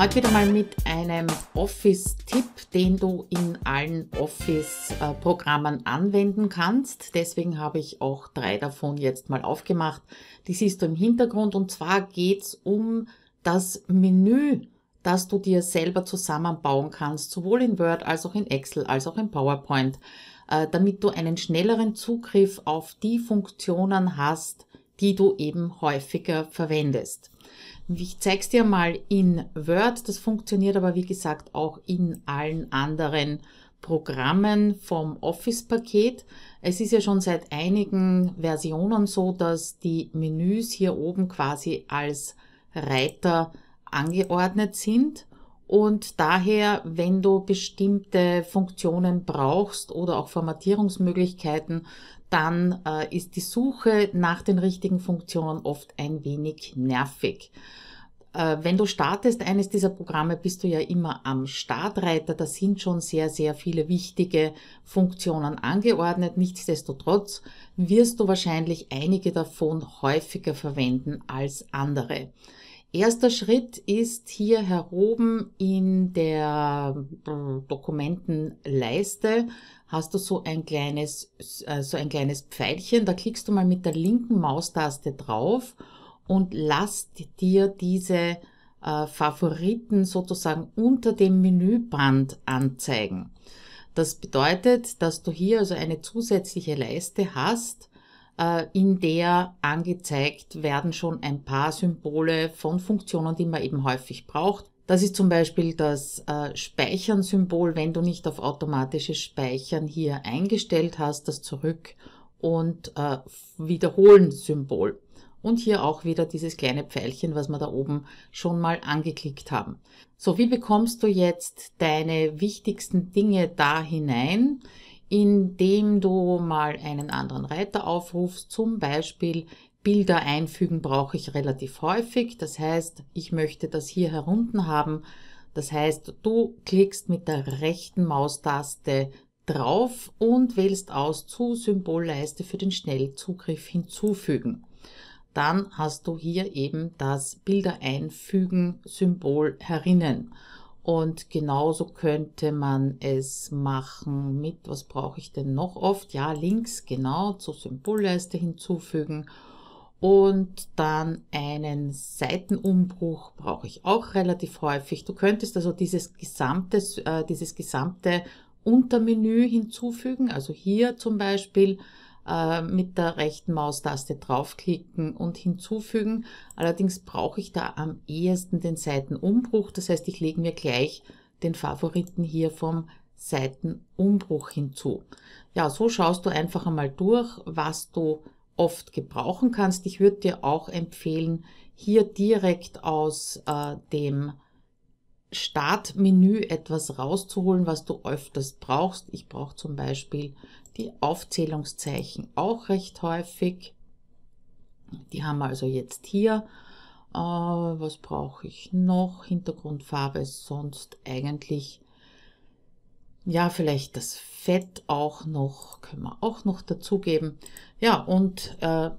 Heute wieder mal mit einem Office-Tipp, den du in allen Office-Programmen anwenden kannst. Deswegen habe ich auch drei davon jetzt mal aufgemacht. Die siehst du im Hintergrund und zwar geht's um das Menü, das du dir selber zusammenbauen kannst, sowohl in Word als auch in Excel als auch in PowerPoint, äh, damit du einen schnelleren Zugriff auf die Funktionen hast, die du eben häufiger verwendest. Und ich zeig's dir mal in Word. Das funktioniert aber wie gesagt auch in allen anderen Programmen vom Office-Paket. Es ist ja schon seit einigen Versionen so, dass die Menüs hier oben quasi als Reiter angeordnet sind. Und daher, wenn du bestimmte Funktionen brauchst oder auch Formatierungsmöglichkeiten, dann äh, ist die Suche nach den richtigen Funktionen oft ein wenig nervig. Äh, wenn du startest eines dieser Programme, bist du ja immer am Startreiter. Da sind schon sehr, sehr viele wichtige Funktionen angeordnet. Nichtsdestotrotz wirst du wahrscheinlich einige davon häufiger verwenden als andere. Erster Schritt ist hier heroben in der hm, Dokumentenleiste hast du so ein kleines, äh, so ein kleines Pfeilchen. Da klickst du mal mit der linken Maustaste drauf und lasst dir diese äh, Favoriten sozusagen unter dem Menüband anzeigen. Das bedeutet, dass du hier also eine zusätzliche Leiste hast, äh, in der angezeigt werden schon ein paar Symbole von Funktionen, die man eben häufig braucht. Das ist zum Beispiel das äh, Speichern-Symbol, wenn du nicht auf automatisches Speichern hier eingestellt hast, das Zurück- und äh, Wiederholen-Symbol. Und hier auch wieder dieses kleine Pfeilchen, was wir da oben schon mal angeklickt haben. So, wie bekommst du jetzt deine wichtigsten Dinge da hinein? indem du mal einen anderen Reiter aufrufst, zum Beispiel Bilder einfügen brauche ich relativ häufig. Das heißt, ich möchte das hier herunten haben. Das heißt, du klickst mit der rechten Maustaste drauf und wählst aus zu Symbolleiste für den Schnellzugriff hinzufügen. Dann hast du hier eben das Bilder einfügen Symbol herinnen. Und genauso könnte man es machen mit, was brauche ich denn noch oft? Ja, Links, genau, zur Symbolleiste hinzufügen. Und dann einen Seitenumbruch brauche ich auch relativ häufig. Du könntest also dieses gesamte, äh, dieses gesamte Untermenü hinzufügen. Also hier zum Beispiel äh, mit der rechten Maustaste draufklicken und hinzufügen. Allerdings brauche ich da am ehesten den Seitenumbruch. Das heißt, ich lege mir gleich den Favoriten hier vom Seitenumbruch hinzu. Ja, so schaust du einfach einmal durch, was du oft gebrauchen kannst. Ich würde dir auch empfehlen, hier direkt aus äh, dem Startmenü etwas rauszuholen, was du öfters brauchst. Ich brauche zum Beispiel die Aufzählungszeichen auch recht häufig. Die haben wir also jetzt hier. Äh, was brauche ich noch? Hintergrundfarbe ist sonst eigentlich, ja, vielleicht das Fett auch noch, können wir auch noch dazugeben. Ja, und äh,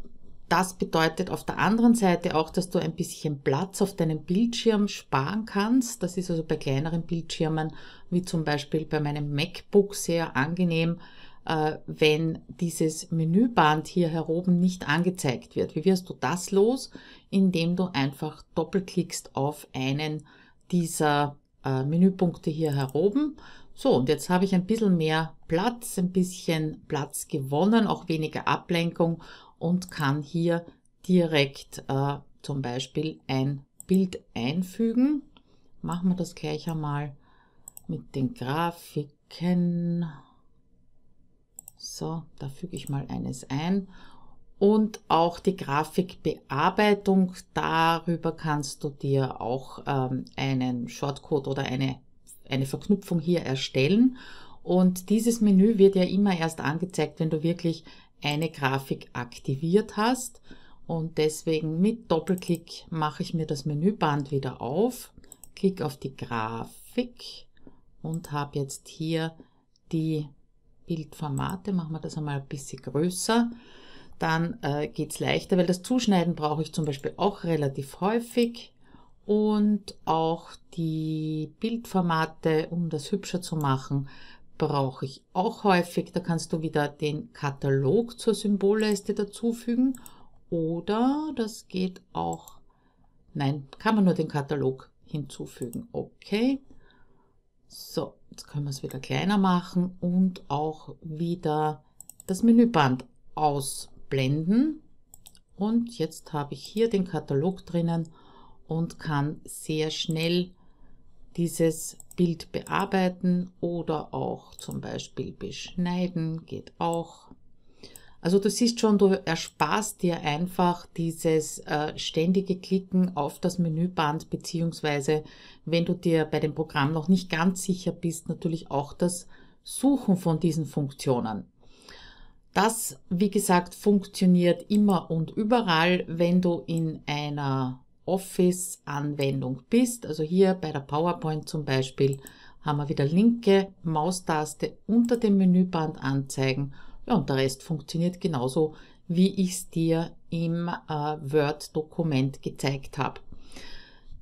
das bedeutet auf der anderen Seite auch, dass du ein bisschen Platz auf deinem Bildschirm sparen kannst. Das ist also bei kleineren Bildschirmen, wie zum Beispiel bei meinem MacBook, sehr angenehm, äh, wenn dieses Menüband hier heroben nicht angezeigt wird. Wie wirst du das los? Indem du einfach doppelklickst auf einen dieser äh, Menüpunkte hier heroben. So, und jetzt habe ich ein bisschen mehr Platz, ein bisschen Platz gewonnen, auch weniger Ablenkung und kann hier direkt äh, zum Beispiel ein Bild einfügen. Machen wir das gleich einmal mit den Grafiken. So, da füge ich mal eines ein. Und auch die Grafikbearbeitung, darüber kannst du dir auch ähm, einen Shortcode oder eine, eine Verknüpfung hier erstellen. Und dieses Menü wird ja immer erst angezeigt, wenn du wirklich eine Grafik aktiviert hast. Und deswegen mit Doppelklick mache ich mir das Menüband wieder auf, klicke auf die Grafik und habe jetzt hier die Bildformate. Machen wir das einmal ein bisschen größer. Dann äh, geht es leichter, weil das Zuschneiden brauche ich zum Beispiel auch relativ häufig. Und auch die Bildformate, um das hübscher zu machen, brauche ich auch häufig. Da kannst du wieder den Katalog zur Symbolleiste dazufügen oder das geht auch, nein, kann man nur den Katalog hinzufügen. Okay, so, jetzt können wir es wieder kleiner machen und auch wieder das Menüband ausblenden. Und jetzt habe ich hier den Katalog drinnen und kann sehr schnell dieses Bild bearbeiten oder auch zum Beispiel beschneiden geht auch. Also du siehst schon, du ersparst dir einfach dieses äh, ständige Klicken auf das Menüband, beziehungsweise wenn du dir bei dem Programm noch nicht ganz sicher bist, natürlich auch das Suchen von diesen Funktionen. Das, wie gesagt, funktioniert immer und überall, wenn du in einer Office-Anwendung bist. Also hier bei der PowerPoint zum Beispiel haben wir wieder linke Maustaste unter dem Menüband anzeigen. Ja, und der Rest funktioniert genauso, wie ich es dir im äh, Word-Dokument gezeigt habe.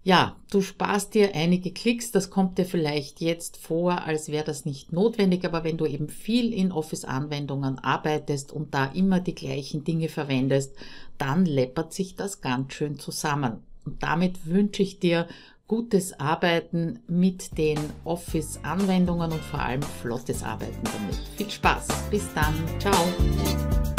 Ja, du sparst dir einige Klicks, das kommt dir vielleicht jetzt vor, als wäre das nicht notwendig, aber wenn du eben viel in Office-Anwendungen arbeitest und da immer die gleichen Dinge verwendest, dann läppert sich das ganz schön zusammen. Und damit wünsche ich dir gutes Arbeiten mit den Office-Anwendungen und vor allem flottes Arbeiten damit. Viel Spaß, bis dann, ciao.